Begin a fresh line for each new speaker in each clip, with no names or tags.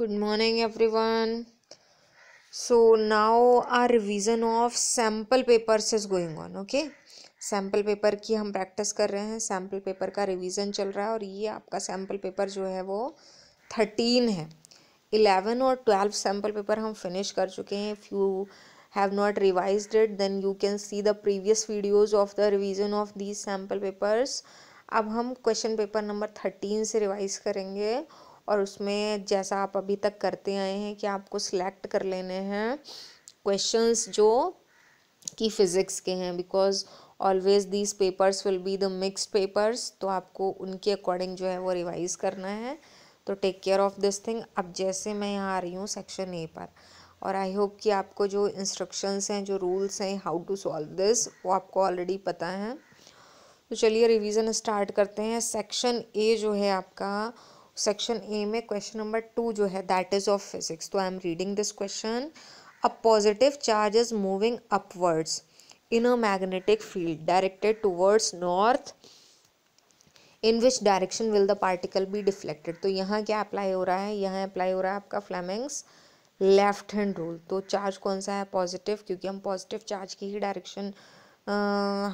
morning every everyone so now our revision of sample papers is going on okay sample paper की हम practice कर रहे हैं sample paper का revision चल रहा है और ये आपका सैम्पल पेपर जो है वो थर्टीन है इलेवन और ट्वेल्व सैम्पल पेपर हम फिनिश कर चुके हैं if you have not revise it then you can see the previous videos of the revision of these sample papers अब हम क्वेश्चन पेपर नंबर थर्टीन से रिवाइज करेंगे और उसमें जैसा आप अभी तक करते आए हैं कि आपको सिलेक्ट कर लेने हैं क्वेश्चंस जो कि फ़िज़िक्स के हैं because always these papers will be the mixed papers तो आपको उनके अकॉर्डिंग जो है वो रिवाइज़ करना है तो take care of this thing अब जैसे मैं यहाँ आ रही हूँ सेक्शन ए पर और आई होप कि आपको जो इंस्ट्रक्शंस हैं जो रूल्स हैं हाउ टू सॉल्व दिस वो आपको ऑलरेडी पता है तो चलिए रिवीजन स्टार्ट करते हैं सेक्शन ए जो है आपका सेक्शन ए में क्वेश्चन नंबर टू जो है दैट इज ऑफ फिजिक्स तो I am reading this question a positive charge is moving upwards in a magnetic field directed towards north in which direction will the particle be deflected तो यहाँ क्या apply हो रहा है यहाँ apply हो रहा है आपका फ्लैमिंग्स लेफ्ट हैंड रूल तो चार्ज कौन सा है पॉजिटिव क्योंकि हम पॉजिटिव चार्ज की ही डायरेक्शन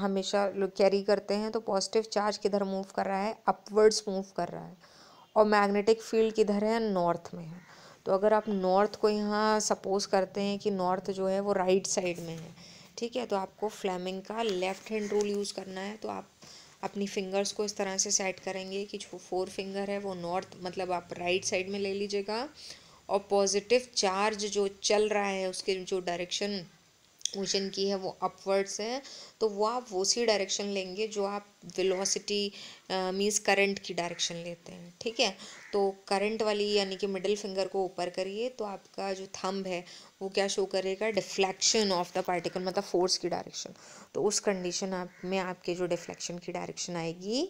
हमेशा कैरी करते हैं तो पॉजिटिव चार्ज किधर मूव कर रहा है अपवर्ड्स मूव कर रहा है और मैग्नेटिक फील्ड किधर है नॉर्थ में है तो अगर आप नॉर्थ को यहाँ सपोज करते हैं कि नॉर्थ जो है वो राइट साइड में है ठीक है तो आपको फ्लैमिंग का लेफ़्ट हैंड रूल यूज़ करना है तो आप अपनी फिंगर्स को इस तरह से सेट करेंगे कि जो फोर फिंगर है वो नॉर्थ मतलब आप राइट साइड में ले लीजिएगा और पॉजिटिव चार्ज जो चल रहा है उसके जो डायरेक्शन मोशन की है वो अपवर्ड्स है तो वो आप वो सी डायरेक्शन लेंगे जो आप वेलोसिटी मीन्स करंट की डायरेक्शन लेते हैं ठीक है तो करंट वाली यानी कि मिडिल फिंगर को ऊपर करिए तो आपका जो थंब है वो क्या शो करेगा डिफ्लेक्शन ऑफ द पार्टिकल मतलब फोर्स की डायरेक्शन तो उस कंडीशन आप में आपके जो डिफ्लेक्शन की डायरेक्शन आएगी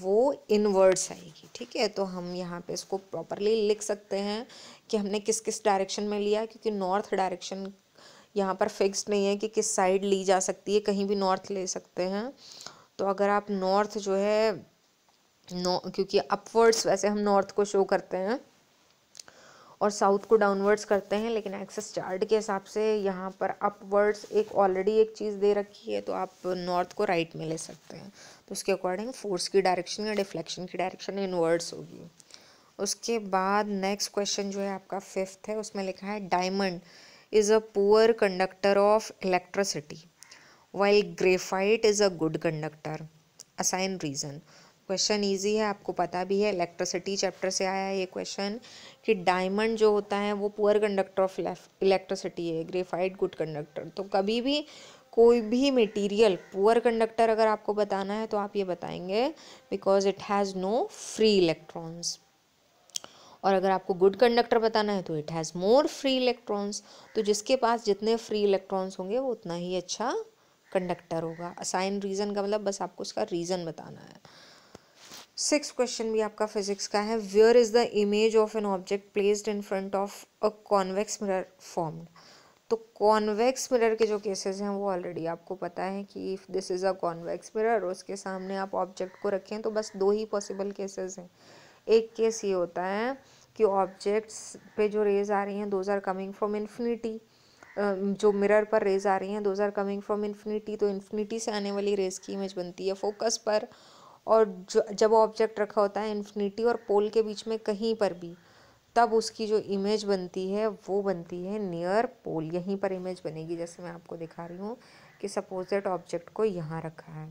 वो इनवर्ड्स आएगी ठीक है तो हम यहाँ पे इसको प्रॉपरली लिख सकते हैं कि हमने किस किस डायरेक्शन में लिया क्योंकि नॉर्थ डायरेक्शन यहाँ पर फिक्स्ड नहीं है कि किस साइड ली जा सकती है कहीं भी नॉर्थ ले सकते हैं तो अगर आप नॉर्थ जो है नो क्योंकि अपवर्ड्स वैसे हम नॉर्थ को शो करते हैं और साउथ को डाउनवर्ड्स करते हैं लेकिन एक्सेस चार्ट के हिसाब से यहाँ पर अपवर्ड्स एक ऑलरेडी एक चीज़ दे रखी है तो आप नॉर्थ को राइट में ले सकते हैं तो उसके अकॉर्डिंग फोर्स की डायरेक्शन या डिफ्लेक्शन की डायरेक्शन इनवर्ड्स होगी उसके बाद नेक्स्ट क्वेश्चन जो है आपका फिफ्थ है उसमें लिखा है diamond is a poor conductor of electricity while graphite is a good conductor assign reason question easy है आपको पता भी है इलेक्ट्रिसिटी चैप्टर से आया है ये क्वेश्चन कि डायमंड जो होता है वो पुअर कंडक्टर ऑफ इलेक्ट्रिसिटी है ग्रेफाइट गुड कंडक्टर तो कभी भी कोई भी मटेरियल पुअर कंडक्टर अगर आपको बताना है तो आप ये बताएंगे because it has no free electrons और अगर आपको गुड कंडक्टर बताना है तो it has more free electrons तो जिसके पास जितने फ्री इलेक्ट्रॉन्स होंगे वो उतना ही अच्छा कंडक्टर होगा असाइन रीज़न का मतलब बस आपको उसका रीज़न बताना है सिक्स क्वेश्चन भी आपका फिजिक्स का है where is the image of an object placed in front of a convex mirror formed तो कॉन्वेक्स मिरर के जो केसेस हैं वो ऑलरेडी आपको पता है कि if this is a convex mirror उसके सामने आप ऑब्जेक्ट को रखें तो बस दो ही पॉसिबल केसेस हैं एक केस ये होता है कि ऑब्जेक्ट्स पे जो रेज आ रही हैं those are coming from infinity जो मिरर पर रेज आ रही हैं those are coming from infinity तो इन्फिनिटी से आने वाली रेज की इमेज बनती है फोकस पर और जब ऑब्जेक्ट रखा होता है इन्फिनिटी और पोल के बीच में कहीं पर भी तब उसकी जो इमेज बनती है वो बनती है नियर पोल यहीं पर इमेज बनेगी जैसे मैं आपको दिखा रही हूँ कि सपोज दैट ऑब्जेक्ट को यहाँ रखा है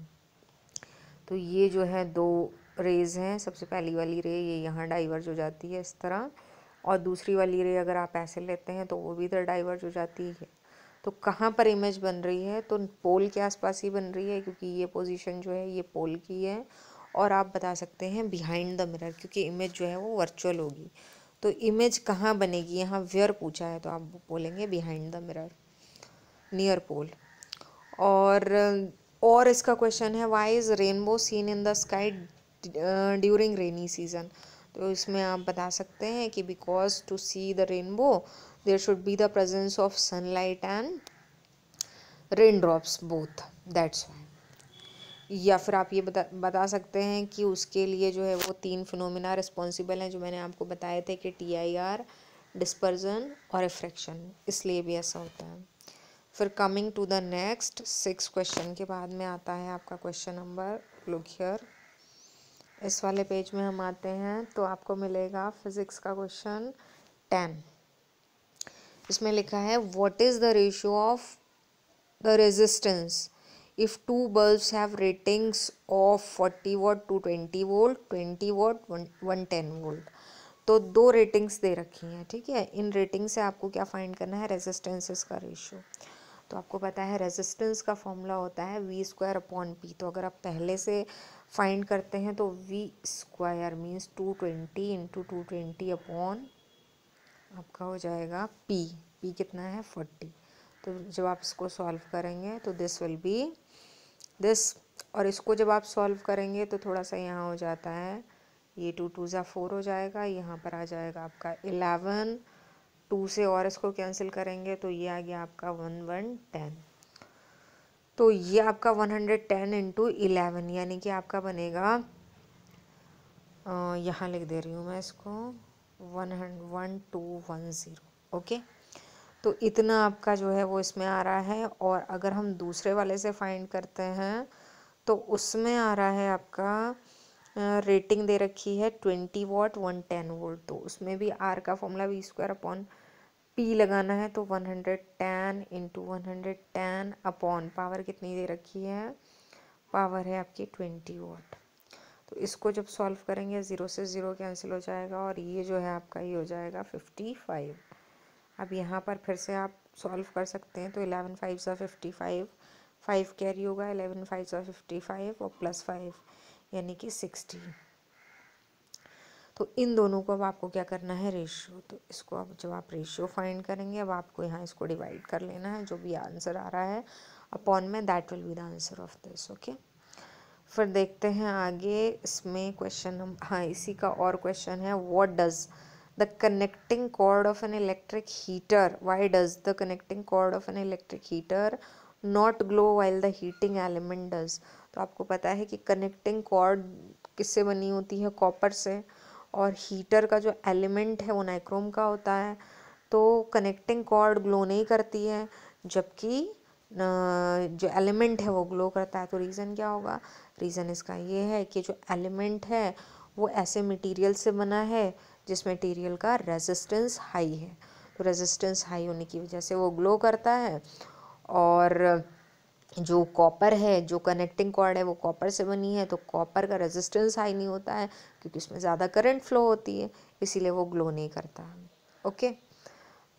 तो ये जो है दो रेज़ हैं सबसे पहली वाली रे ये यहाँ डाइवर्ज हो जाती है इस तरह और दूसरी वाली रे अगर आप ऐसे लेते हैं तो वो भी इधर डाइवर्ज हो जाती है तो कहाँ पर इमेज बन रही है तो पोल के आसपास ही बन रही है क्योंकि ये पोजीशन जो है ये पोल की है और आप बता सकते हैं बिहाइंड द मिरर क्योंकि इमेज जो है वो वर्चुअल होगी तो इमेज कहाँ बनेगी यहाँ व्यर पूछा है तो आप बोलेंगे behind the mirror near pole और और इसका क्वेश्चन है why is rainbow seen in the sky during rainy season तो इसमें आप बता सकते हैं कि because to see the rainbow there should be the presence of sunlight and rain drops both that's why या फिर आप ये बता बता सकते हैं कि उसके लिए जो है वो तीन फिनोमिना रिस्पॉन्सिबल हैं जो मैंने आपको बताए थे कि टी आई आर डिस्पर्जन और रिफ्रैक्शन इसलिए भी ऐसा होता है फिर coming to the next six question के बाद में आता है आपका क्वेश्चन नंबर लुक हियर इस वाले पेज में हम आते हैं तो आपको मिलेगा फिज़िक्स का क्वेश्चन टेन इसमें लिखा है what is the ratio of the resistance if two two have ratings of forty watt two twenty volt twenty watt one ten volt तो दो रेटिंग्स दे रखी हैं ठीक है इन रेटिंग से आपको क्या फाइंड करना है रेजिस्टेंसेस का रेशियो तो आपको पता है रेजिस्टेंस का फॉर्मूला होता है वी स्क्वायर अपॉन पी तो अगर आप पहले से फाइंड करते हैं तो V square means two twenty into two twenty upon आपका हो जाएगा पी पी कितना है फोर्टी तो जब आप इसको सॉल्व करेंगे तो दिस विल बी दिस और इसको जब आप सॉल्व करेंगे तो थोड़ा सा यहाँ हो जाता है ये टू टू ज़ा फोर हो जाएगा यहाँ पर आ जाएगा आपका इलेवन टू से और इसको कैंसिल करेंगे तो ये आ गया आपका वन वन टेन तो ये आपका one hundred ten into eleven यानी कि आपका बनेगा यहाँ लिख दे रही हूँ मैं इसको one hundred one two one zero okay तो इतना आपका जो है वो इसमें आ रहा है और अगर हम दूसरे वाले से फाइंड करते हैं तो उसमें आ रहा है आपका रेटिंग दे रखी है twenty watt one ten volt तो उसमें भी आर का formula V square upon P लगाना है तो one hundred ten into one hundred ten upon power कितनी दे रखी है पावर है आपकी ट्वेंटी वॉट तो इसको जब सॉल्व करेंगे ज़ीरो से ज़ीरो कैंसिल हो जाएगा और ये जो है आपका ये हो जाएगा फिफ्टी फाइव अब यहाँ पर फिर से आप सॉल्व कर सकते हैं तो इलेवन फाइव सा फिफ्टी फाइव फाइव कैरी होगा इलेवन फाइव सा फिफ्टी फाइव और प्लस फाइव यानी कि सिक्सटी तो इन दोनों को अब आपको क्या करना है रेशियो तो इसको अब जब आप रेशियो फाइंड करेंगे अब आपको यहाँ इसको डिवाइड कर लेना है जो भी आंसर आ रहा है अपॉन में that will be the answer of this okay फिर देखते हैं आगे इसमें क्वेश्चन हम हाँ इसी का और क्वेश्चन है what does the connecting cord of an electric heater why does the connecting cord of an electric heater not glow while the heating element does तो आपको पता है कि कनेक्टिंग कॉर्ड किससे बनी होती है कॉपर से और हीटर का जो एलिमेंट है वो नाइक्रोम का होता है तो कनेक्टिंग कॉर्ड ग्लो नहीं करती है जबकि जो एलिमेंट है वो ग्लो करता है तो रीज़न क्या होगा रीज़न इसका ये है कि जो एलिमेंट है वो ऐसे मटेरियल से बना है जिस मटेरियल का रेजिस्टेंस हाई है तो रेजिस्टेंस हाई होने की वजह से वो ग्लो करता है और जो कॉपर है जो कनेक्टिंग कॉर्ड है वो कॉपर से बनी है तो कॉपर का रेजिस्टेंस हाई नहीं होता है क्योंकि उसमें ज़्यादा करंट फ्लो होती है इसीलिए वो ग्लो नहीं करता है ओके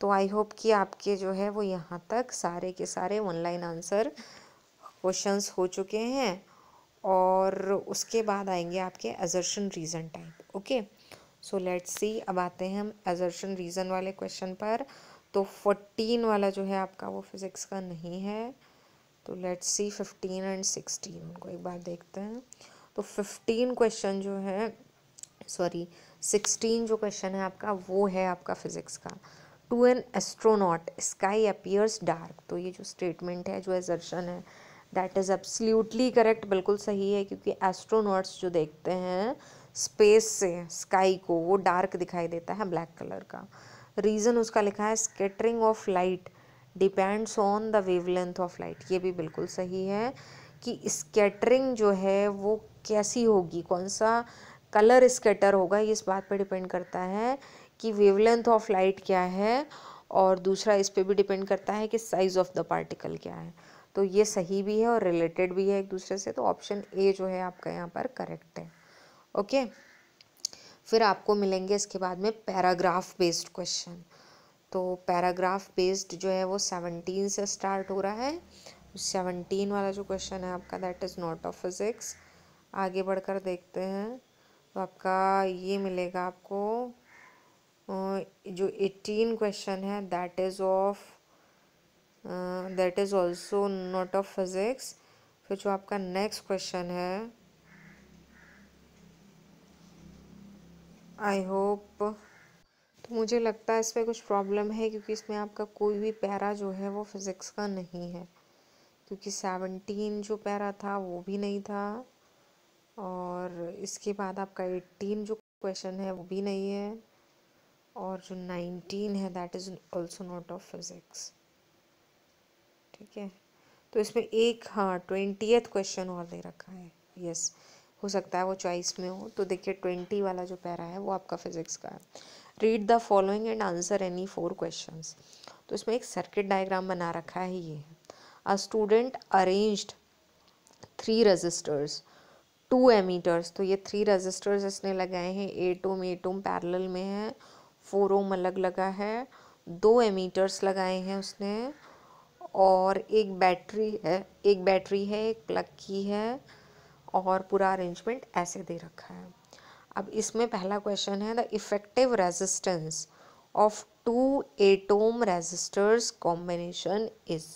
तो आई होप कि आपके जो है वो यहाँ तक सारे के सारे ऑनलाइन आंसर क्वेश्चंस हो चुके हैं और उसके बाद आएंगे आपके assertion reason type okay so let's see अब आते हैं हम एजर्शन रीज़न वाले क्वेश्चन पर तो फोर्टीन वाला जो है आपका वो फिज़िक्स का नहीं है तो let's see fifteen and sixteen उनको एक बार देखते हैं तो फिफ्टीन क्वेश्चन जो है सॉरी सिक्सटीन जो क्वेश्चन है आपका वो है आपका फिज़िक्स का to an astronaut sky appears dark तो ये जो स्टेटमेंट है जो एजर्शन है दैट इज़ एब्सल्यूटली करेक्ट बिल्कुल सही है क्योंकि एस्ट्रोनॉट्स जो देखते हैं स्पेस से स्काई को वो डार्क दिखाई देता है ब्लैक कलर का रीज़न उसका लिखा है scattering of light depends on the wavelength of light ये भी बिल्कुल सही है कि स्केटरिंग जो है वो कैसी होगी कौन सा कलर स्केटर होगा ये इस बात पर डिपेंड करता है कि वेवलेंथ ऑफ लाइट क्या है और दूसरा इस पर भी डिपेंड करता है कि साइज़ ऑफ द पार्टिकल क्या है तो ये सही भी है और रिलेटेड भी है एक दूसरे से तो ऑप्शन ए जो है आपका यहाँ पर करेक्ट है ओके फिर आपको मिलेंगे इसके बाद में पैराग्राफ बेस्ड क्वेश्चन तो पैराग्राफ बेस्ड जो है वो सेवनटीन से स्टार्ट हो रहा है सेवनटीन वाला जो क्वेश्चन है आपका that is not of physics आगे बढ़कर देखते हैं तो आपका ये मिलेगा आपको जो एटीन क्वेश्चन है that is of that is also not of physics फिर जो आपका नेक्स्ट क्वेश्चन है आई होप मुझे लगता है इसमें कुछ प्रॉब्लम है क्योंकि इसमें आपका कोई भी पैरा जो है वो फिज़िक्स का नहीं है क्योंकि सेवनटीन जो पैरा था वो भी नहीं था और इसके बाद आपका एट्टीन जो क्वेश्चन है वो भी नहीं है और जो नाइनटीन है that is also not of physics ठीक है तो इसमें एक हाँ ट्वेंटी क्वेश्चन और दे रखा है यस yes, हो सकता है वो चॉइस में हो तो देखिए ट्वेंटी वाला जो पैरा है वो आपका फिज़िक्स का है read the following and answer any four question तो इसमें एक सर्किट डायग्राम बना रखा है ये a student arranged three resistors two ammeters तो ये थ्री रजिस्टर्स इसने लगाए हैं एटोम एटोम पैरल में है फोर ओम अलग लगा है दो एमीटर्स लगाए हैं उसने और एक बैटरी है एक बैटरी है एक प्लग की है और पूरा अरेंजमेंट ऐसे दे रखा है अब इसमें पहला क्वेश्चन है the effective resistance of two eight ohm resistors combination is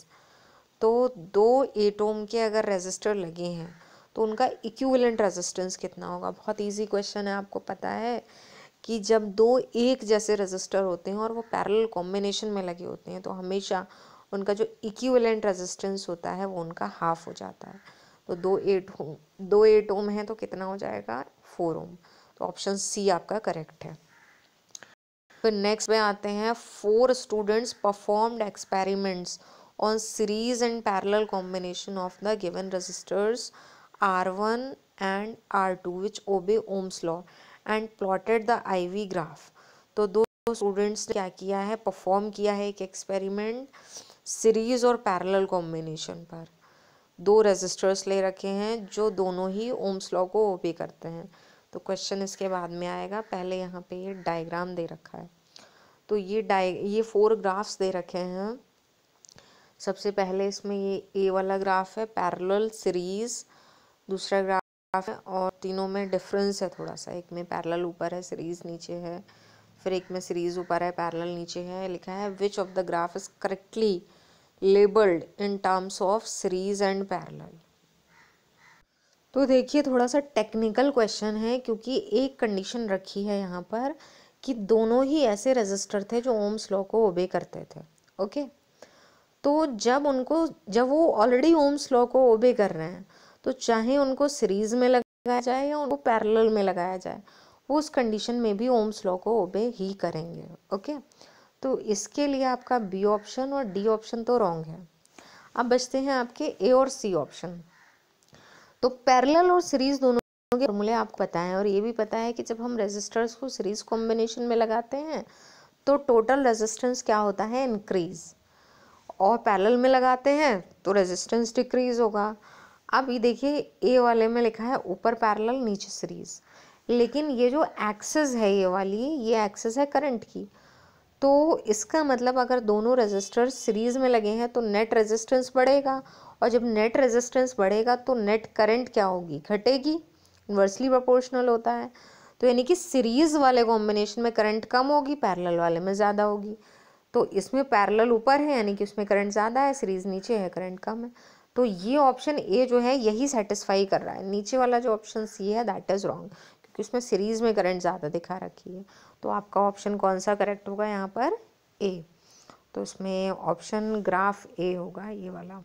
तो दो एटोम के अगर रेजिस्टर लगे हैं तो उनका इक्विवेलेंट रेजिस्टेंस कितना होगा बहुत इजी क्वेश्चन है आपको पता है कि जब दो एक जैसे रेजिस्टर होते हैं और वो पैरेलल कॉम्बिनेशन में लगे होते हैं तो हमेशा उनका जो इक्विवेलेंट रेजिस्टेंस होता है वो उनका हाफ हो जाता है तो दो एट दो एट ओम है तो कितना हो जाएगा फोर ओम तो ऑप्शन सी आपका करेक्ट है फिर नेक्स्ट में आते हैं four students performed experiments and parallel combination of the given the R one and R two which obey Ohm's law and plotted the I graph तो दो students ने क्या किया है परफॉर्म किया है एक एक्सपेरिमेंट सीरीज और पैरेलल कॉम्बिनेशन पर दो रेजिस्टर्स ले रखे हैं जो दोनों ही ओम्स लॉ को ओबे करते हैं तो क्वेश्चन इसके बाद में आएगा पहले यहाँ पे डायग्राम दे रखा है तो ये डाय ये फोर ग्राफ्स दे रखे हैं सबसे पहले इसमें ये ए वाला ग्राफ है पैरेलल सीरीज दूसरा ग्राफ है और तीनों में डिफरेंस है थोड़ा सा एक में पैरेलल ऊपर है सीरीज नीचे है फिर एक में सीरीज ऊपर है पैरेलल नीचे है लिखा है which of the graph is correctly labelled in terms of series and parallel तो देखिए थोड़ा सा टेक्निकल क्वेश्चन है क्योंकि एक कंडीशन रखी है यहाँ पर कि दोनों ही ऐसे रजिस्टर थे जो ओम्स लॉ को ओबे करते थे ओके तो जब उनको जब वो ऑलरेडी ओम्स लॉ को ओबे कर रहे हैं तो चाहे उनको सीरीज में लगाया जाए या उनको पैरेलल में लगाया जाए वो उस कंडीशन में भी ओम्स लॉ को ओबे ही करेंगे ओके तो इसके लिए आपका बी ऑप्शन और डी ऑप्शन तो रॉन्ग है अब बचते हैं आपके ए और सी ऑप्शन तो पैरेलल और सीरीज दोनों के फॉर्मूले आपको पता है और ये भी पता है कि जब हम रेजिस्टर्स को सीरीज कॉम्बिनेशन में लगाते हैं तो टोटल रेजिस्टेंस क्या होता है इंक्रीज और पैरेलल में लगाते हैं तो रेजिस्टेंस डिक्रीज होगा अब ये देखिए ए वाले में लिखा है ऊपर पैरेलल नीचे सीरीज लेकिन ये जो एक्सेस है ये वाली ये एक्सेस है करंट की तो इसका मतलब अगर दोनों रेजिस्टर्स सीरीज में लगे हैं तो नेट रेजिस्टेंस बढ़ेगा और जब नेट रेजिस्टेंस बढ़ेगा तो नेट करंट क्या होगी घटेगी इन्वर्सली प्रोपोर्शनल होता है तो यानी कि सीरीज़ वाले कॉम्बिनेशन में करंट कम होगी पैरेलल वाले में ज़्यादा होगी तो इसमें पैरेलल ऊपर है यानी कि उसमें करंट ज़्यादा है सीरीज़ नीचे है करंट कम है तो ये ऑप्शन ए जो है यही सेटिस्फाई कर रहा है नीचे वाला जो ऑप्शन सी है दैट इज़ रॉन्ग क्योंकि उसमें सीरीज़ में करंट ज़्यादा दिखा रखी है तो आपका ऑप्शन कौन सा करेक्ट होगा यहाँ पर ए तो इसमें ऑप्शन ग्राफ ए होगा ये वाला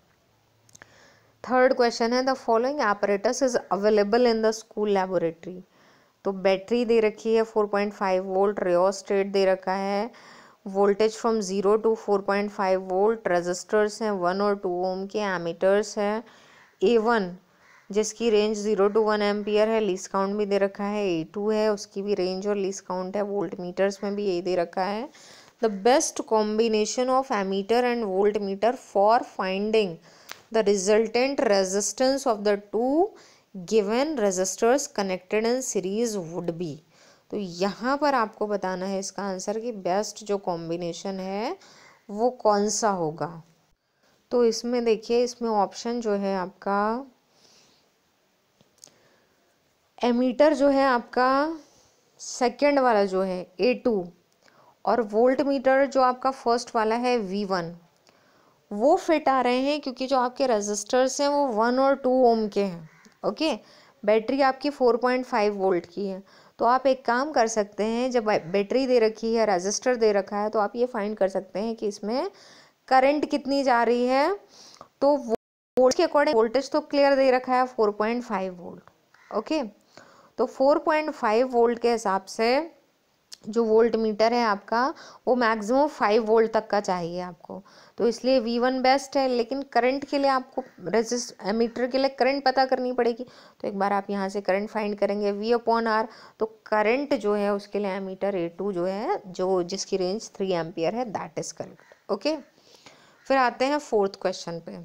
थर्ड क्वेश्चन है the following operators is available in the school laboratory तो बैटरी दे रखी है 4.5 वोल्ट रियोस्टेट दे रखा है voltage from zero to 4.5 volt resistors हैं वन और टू ओम के एमीटर्स हैं ए वन जिसकी range zero to one ampere है लीस काउंट भी दे रखा है ए टू है उसकी भी रेंज और लीस काउंट है वोल्ट मीटर्स में भी यही दे रखा है the best combination of ammeter and voltmeter for finding the resultant resistance of the two given resistors connected in series would be तो यहाँ पर आपको बताना है इसका आंसर कि बेस्ट जो कॉम्बिनेशन है वो कौन सा होगा तो इसमें देखिए इसमें ऑप्शन जो है आपका एमीटर जो है आपका सेकंड वाला जो है ए टू और वोल्ट मीटर जो आपका फर्स्ट वाला है वी वन वो फिट आ रहे हैं क्योंकि जो आपके रजिस्टर्स हैं वो वन और टू ओम के हैं ओके बैटरी आपकी फ़ोर पॉइंट फाइव वोल्ट की है तो आप एक काम कर सकते हैं जब बैटरी दे रखी है रजिस्टर दे रखा है तो आप ये फाइंड कर सकते हैं कि इसमें करंट कितनी जा रही है तो वोल्ट के अकॉर्डिंग वोल्टेज तो क्लियर दे रखा है four point five volt okay तो फोर पॉइंट फाइव वोल्ट के हिसाब से जो वोल्ट मीटर है आपका वो मैक्सिमम फाइव वोल्ट तक का चाहिए आपको तो इसलिए वी वन बेस्ट है लेकिन करंट के लिए आपको रेजिस्ट मीटर के लिए करंट पता करनी पड़ेगी तो एक बार आप यहाँ से करंट फाइंड करेंगे वी अपॉन आर तो करंट जो है उसके लिए एमीटर ए टू जो है जो जिसकी रेंज थ्री एम्पियर है दैट इज़ करेक्ट ओके फिर आते हैं फोर्थ क्वेश्चन पे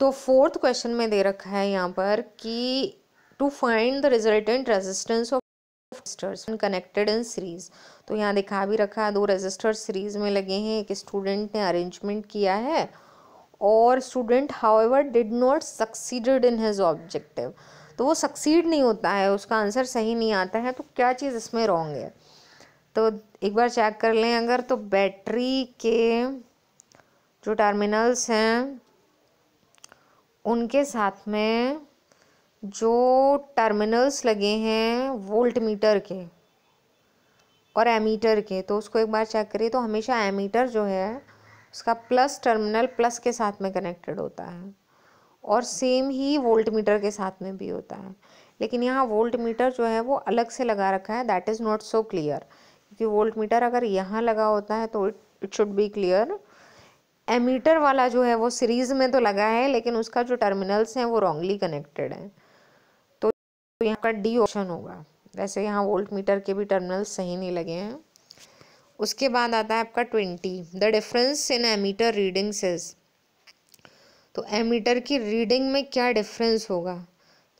तो फोर्थ क्वेश्चन में दे रखा है यहाँ पर कि to find the resultant resistance of resistors connected in series तो यहाँ दिखा भी रखा है दो रजिस्टर सीरीज़ में लगे हैं एक स्टूडेंट ने अरेंजमेंट किया है और student however did not succeeded in his objective तो वो सक्सीड नहीं होता है उसका आंसर सही नहीं आता है तो क्या चीज़ इसमें रॉन्ग है तो एक बार चेक कर लें अगर तो बैटरी के जो टर्मिनल्स हैं उनके साथ में जो टर्मिनल्स लगे हैं वोल्ट मीटर के और एमीटर के तो उसको एक बार चेक करिए तो हमेशा एमीटर जो है उसका प्लस टर्मिनल प्लस के साथ में कनेक्टेड होता है और सेम ही वोल्ट मीटर के साथ में भी होता है लेकिन यहाँ वोल्ट मीटर जो है वो अलग से लगा रखा है that is not so clear क्योंकि वोल्ट मीटर अगर यहाँ लगा होता है तो it should be clear ammeter वाला जो है वो सीरीज़ में तो लगा है लेकिन उसका जो टर्मिनल्स हैं वो रॉन्गली कनेक्टेड है तो यहाँ का डी ऑप्शन होगा वैसे यहाँ वोल्ट मीटर के भी टर्मिनल सही नहीं लगे हैं उसके बाद आता है आपका twenty the difference in ammeter reading says तो एमीटर की रीडिंग में क्या डिफरेंस होगा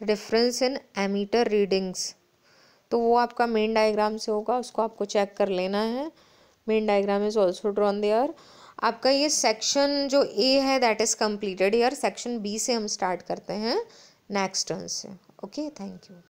the difference in ammeter readings तो वो आपका मेन डायग्राम से होगा उसको आपको चेक कर लेना है main diagram is also drawn there आपका ये सेक्शन जो ए है that is completed here section B से हम स्टार्ट करते हैं नेक्स्ट टर्न से okay thank you